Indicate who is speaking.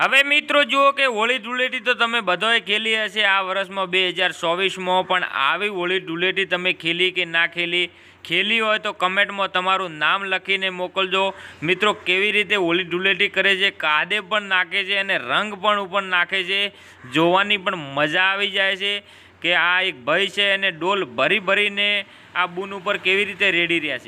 Speaker 1: હવે મિત્રો જુઓ કે હોળી ધૂળેટી તો તમે બધાએ ખેલી હશે આ વર્ષમાં બે હજાર ચોવીસમાં પણ આવી હોળી ધૂળેટી તમે ખેલી કે ના ખેલી ખેલી હોય તો કમેન્ટમાં તમારું નામ લખીને મોકલજો મિત્રો કેવી રીતે હોળી ધૂળેટી કરે છે કાદે પણ નાખે છે અને રંગ પણ ઉપર નાખે છે જોવાની પણ મજા આવી જાય છે કે આ એક ભય છે અને ડોલ ભરી ભરીને આ બૂન ઉપર કેવી રીતે રેડી રહ્યા છે